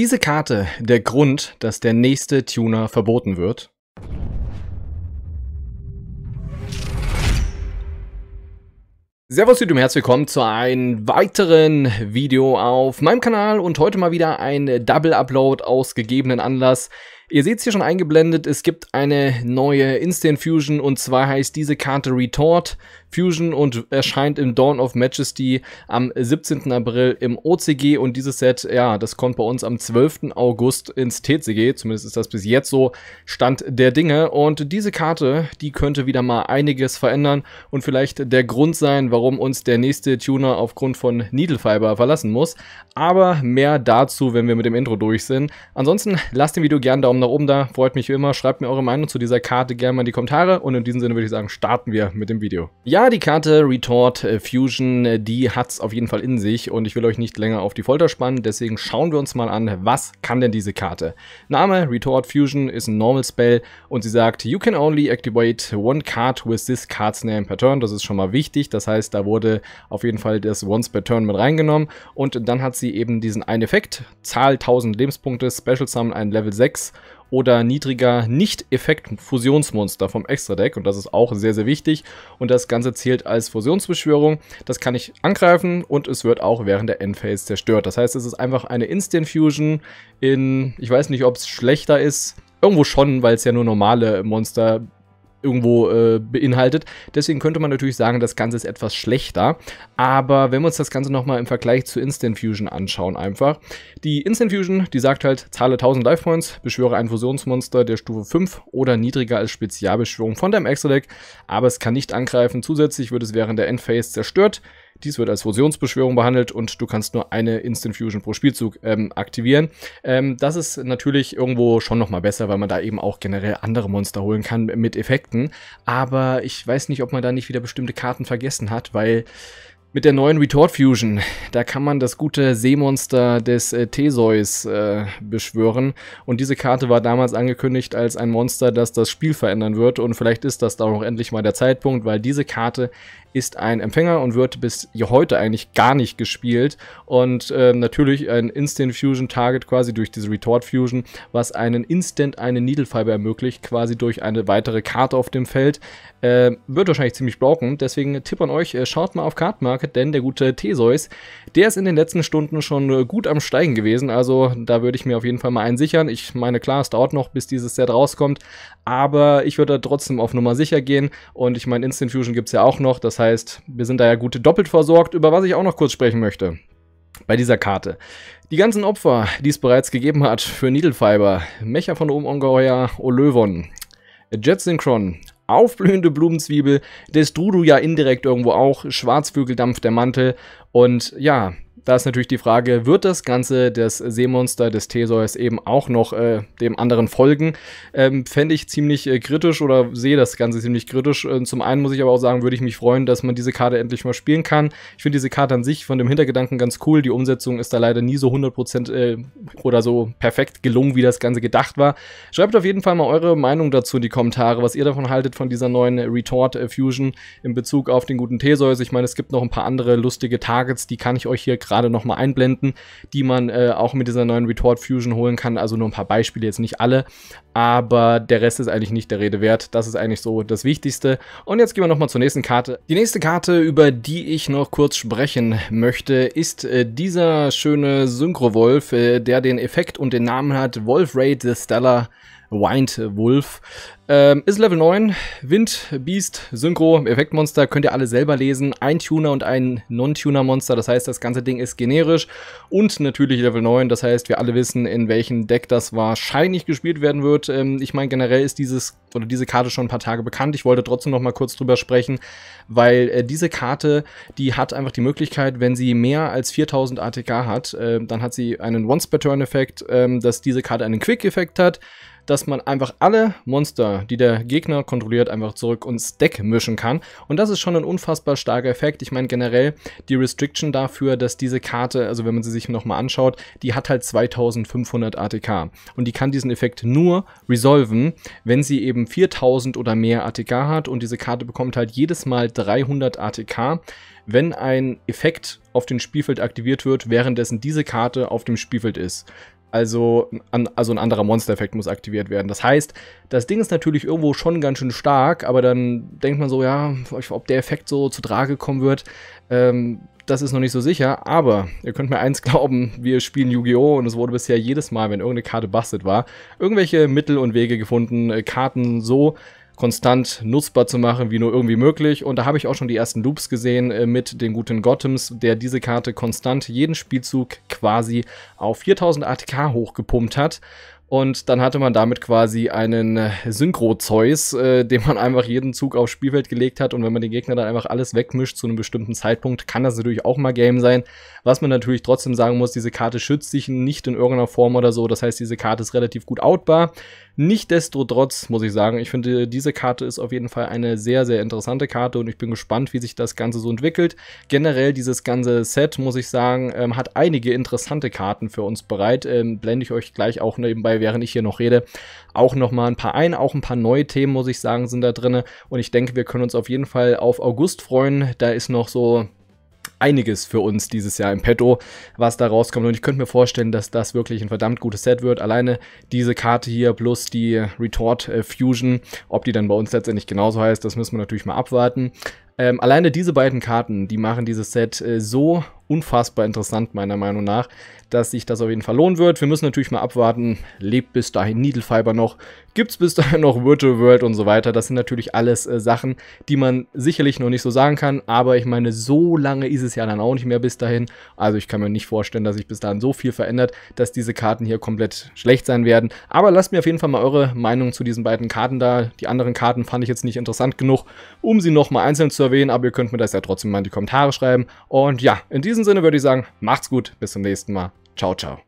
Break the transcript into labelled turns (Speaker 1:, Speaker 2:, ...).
Speaker 1: diese Karte der Grund, dass der nächste Tuner verboten wird? Servus YouTube, herzlich willkommen zu einem weiteren Video auf meinem Kanal und heute mal wieder ein Double Upload aus gegebenen Anlass. Ihr seht es hier schon eingeblendet, es gibt eine neue Instant Fusion und zwar heißt diese Karte Retort Fusion und erscheint im Dawn of Majesty am 17. April im OCG und dieses Set, ja, das kommt bei uns am 12. August ins TCG, zumindest ist das bis jetzt so Stand der Dinge und diese Karte, die könnte wieder mal einiges verändern und vielleicht der Grund sein, warum uns der nächste Tuner aufgrund von Needlefiber verlassen muss, aber mehr dazu, wenn wir mit dem Intro durch sind. Ansonsten lasst dem Video gerne Daumen Daumen nach oben da, freut mich wie immer. Schreibt mir eure Meinung zu dieser Karte gerne mal in die Kommentare. Und in diesem Sinne würde ich sagen, starten wir mit dem Video. Ja, die Karte Retort äh, Fusion, äh, die hat es auf jeden Fall in sich. Und ich will euch nicht länger auf die Folter spannen. Deswegen schauen wir uns mal an, was kann denn diese Karte? Name Retort Fusion ist ein Normal Spell. Und sie sagt, you can only activate one card with this card's name per turn. Das ist schon mal wichtig. Das heißt, da wurde auf jeden Fall das Once per turn mit reingenommen. Und dann hat sie eben diesen einen Effekt. Zahl 1000 Lebenspunkte, Special Summon ein Level 6 oder niedriger Nicht-Effekt-Fusionsmonster vom Extra-Deck. Und das ist auch sehr, sehr wichtig. Und das Ganze zählt als Fusionsbeschwörung. Das kann ich angreifen und es wird auch während der Endphase zerstört. Das heißt, es ist einfach eine Instant-Fusion in, ich weiß nicht, ob es schlechter ist. Irgendwo schon, weil es ja nur normale Monster irgendwo äh, beinhaltet. Deswegen könnte man natürlich sagen, das Ganze ist etwas schlechter. Aber wenn wir uns das Ganze nochmal im Vergleich zu Instant Fusion anschauen, einfach. Die Instant Fusion, die sagt halt, zahle 1000 Life Points, beschwöre ein Fusionsmonster der Stufe 5 oder niedriger als Spezialbeschwörung von deinem Extra Deck, aber es kann nicht angreifen. Zusätzlich wird es während der Endphase zerstört. Dies wird als Fusionsbeschwörung behandelt und du kannst nur eine Instant Fusion pro Spielzug ähm, aktivieren. Ähm, das ist natürlich irgendwo schon nochmal besser, weil man da eben auch generell andere Monster holen kann mit Effekten. Aber ich weiß nicht, ob man da nicht wieder bestimmte Karten vergessen hat, weil mit der neuen Retort Fusion, da kann man das gute Seemonster des äh, Theseus äh, beschwören. Und diese Karte war damals angekündigt als ein Monster, das das Spiel verändern wird. Und vielleicht ist das da auch endlich mal der Zeitpunkt, weil diese Karte ist ein Empfänger und wird bis heute eigentlich gar nicht gespielt. Und äh, natürlich ein Instant Fusion Target quasi durch diese Retort Fusion, was einen Instant eine Needlefiber ermöglicht, quasi durch eine weitere Karte auf dem Feld. Äh, wird wahrscheinlich ziemlich brauchen. Deswegen Tipp an euch, äh, schaut mal auf Card denn der gute Theseus, der ist in den letzten Stunden schon äh, gut am Steigen gewesen. Also da würde ich mir auf jeden Fall mal einen sichern. Ich meine, klar, es dauert noch, bis dieses Set rauskommt, aber ich würde trotzdem auf Nummer sicher gehen. Und ich meine, Instant Fusion gibt es ja auch noch. Das heißt, wir sind da ja gut doppelt versorgt, über was ich auch noch kurz sprechen möchte bei dieser Karte. Die ganzen Opfer, die es bereits gegeben hat für Needle Fiber, Mecha von oben Ungeheuer, Olövon, Jet Synchron, aufblühende Blumenzwiebel, des Drudu ja indirekt irgendwo auch, Schwarzvögeldampf der Mantel und ja, da ist natürlich die Frage, wird das Ganze des Seemonster des Theseus eben auch noch äh, dem anderen folgen? Ähm, Fände ich ziemlich äh, kritisch oder sehe das Ganze ziemlich kritisch. Äh, zum einen muss ich aber auch sagen, würde ich mich freuen, dass man diese Karte endlich mal spielen kann. Ich finde diese Karte an sich von dem Hintergedanken ganz cool. Die Umsetzung ist da leider nie so 100% äh, oder so perfekt gelungen, wie das Ganze gedacht war. Schreibt auf jeden Fall mal eure Meinung dazu in die Kommentare, was ihr davon haltet von dieser neuen Retort äh, Fusion in Bezug auf den guten Theseus. Ich meine, es gibt noch ein paar andere lustige Targets, die kann ich euch hier gerade gerade nochmal einblenden, die man äh, auch mit dieser neuen Retort Fusion holen kann. Also nur ein paar Beispiele, jetzt nicht alle, aber der Rest ist eigentlich nicht der Rede wert. Das ist eigentlich so das Wichtigste. Und jetzt gehen wir nochmal zur nächsten Karte. Die nächste Karte, über die ich noch kurz sprechen möchte, ist äh, dieser schöne Synchro-Wolf, äh, der den Effekt und den Namen hat Wolf Raid the Stellar Wind Wolf. Ähm, ist Level 9, Wind, Beast, Synchro, Effektmonster, könnt ihr alle selber lesen. Ein Tuner und ein Non-Tuner-Monster, das heißt, das ganze Ding ist generisch. Und natürlich Level 9, das heißt, wir alle wissen, in welchem Deck das wahrscheinlich gespielt werden wird. Ähm, ich meine, generell ist dieses oder diese Karte schon ein paar Tage bekannt. Ich wollte trotzdem noch mal kurz drüber sprechen, weil äh, diese Karte, die hat einfach die Möglichkeit, wenn sie mehr als 4000 ATK hat, äh, dann hat sie einen Once-Per-Turn-Effekt, äh, dass diese Karte einen Quick-Effekt hat dass man einfach alle Monster, die der Gegner kontrolliert, einfach zurück ins Deck mischen kann. Und das ist schon ein unfassbar starker Effekt. Ich meine generell die Restriction dafür, dass diese Karte, also wenn man sie sich nochmal anschaut, die hat halt 2500 ATK. Und die kann diesen Effekt nur resolven, wenn sie eben 4000 oder mehr ATK hat. Und diese Karte bekommt halt jedes Mal 300 ATK, wenn ein Effekt auf dem Spielfeld aktiviert wird, währenddessen diese Karte auf dem Spielfeld ist. Also, an, also ein anderer Monster-Effekt muss aktiviert werden. Das heißt, das Ding ist natürlich irgendwo schon ganz schön stark, aber dann denkt man so, ja, ob der Effekt so zu Trage kommen wird, ähm, das ist noch nicht so sicher. Aber ihr könnt mir eins glauben, wir spielen Yu-Gi-Oh! und es wurde bisher jedes Mal, wenn irgendeine Karte bastet war, irgendwelche Mittel und Wege gefunden, äh, Karten so konstant nutzbar zu machen, wie nur irgendwie möglich. Und da habe ich auch schon die ersten Loops gesehen äh, mit den guten Gotems, der diese Karte konstant jeden Spielzug quasi auf 4000 ATK hochgepumpt hat. Und dann hatte man damit quasi einen äh, Synchro-Zeus, äh, den man einfach jeden Zug aufs Spielfeld gelegt hat. Und wenn man den Gegner dann einfach alles wegmischt zu einem bestimmten Zeitpunkt, kann das natürlich auch mal Game sein. Was man natürlich trotzdem sagen muss, diese Karte schützt sich nicht in irgendeiner Form oder so. Das heißt, diese Karte ist relativ gut outbar. Nichtdestotrotz muss ich sagen, ich finde, diese Karte ist auf jeden Fall eine sehr, sehr interessante Karte und ich bin gespannt, wie sich das Ganze so entwickelt. Generell dieses ganze Set, muss ich sagen, ähm, hat einige interessante Karten für uns bereit. Ähm, blende ich euch gleich auch nebenbei während ich hier noch rede, auch nochmal ein paar ein. Auch ein paar neue Themen, muss ich sagen, sind da drin. Und ich denke, wir können uns auf jeden Fall auf August freuen. Da ist noch so einiges für uns dieses Jahr im Petto, was da rauskommt. Und ich könnte mir vorstellen, dass das wirklich ein verdammt gutes Set wird. Alleine diese Karte hier plus die Retort äh, Fusion, ob die dann bei uns letztendlich genauso heißt, das müssen wir natürlich mal abwarten. Ähm, alleine diese beiden Karten, die machen dieses Set äh, so unfassbar interessant, meiner Meinung nach, dass sich das auf jeden Fall lohnen wird. Wir müssen natürlich mal abwarten, lebt bis dahin Needlefiber noch, gibt es bis dahin noch Virtual World und so weiter. Das sind natürlich alles äh, Sachen, die man sicherlich noch nicht so sagen kann, aber ich meine, so lange ist es ja dann auch nicht mehr bis dahin. Also ich kann mir nicht vorstellen, dass sich bis dahin so viel verändert, dass diese Karten hier komplett schlecht sein werden. Aber lasst mir auf jeden Fall mal eure Meinung zu diesen beiden Karten da. Die anderen Karten fand ich jetzt nicht interessant genug, um sie nochmal einzeln zu erwähnen, aber ihr könnt mir das ja trotzdem mal in die Kommentare schreiben. Und ja, in diesem Sinne würde ich sagen, macht's gut, bis zum nächsten Mal. Ciao, ciao.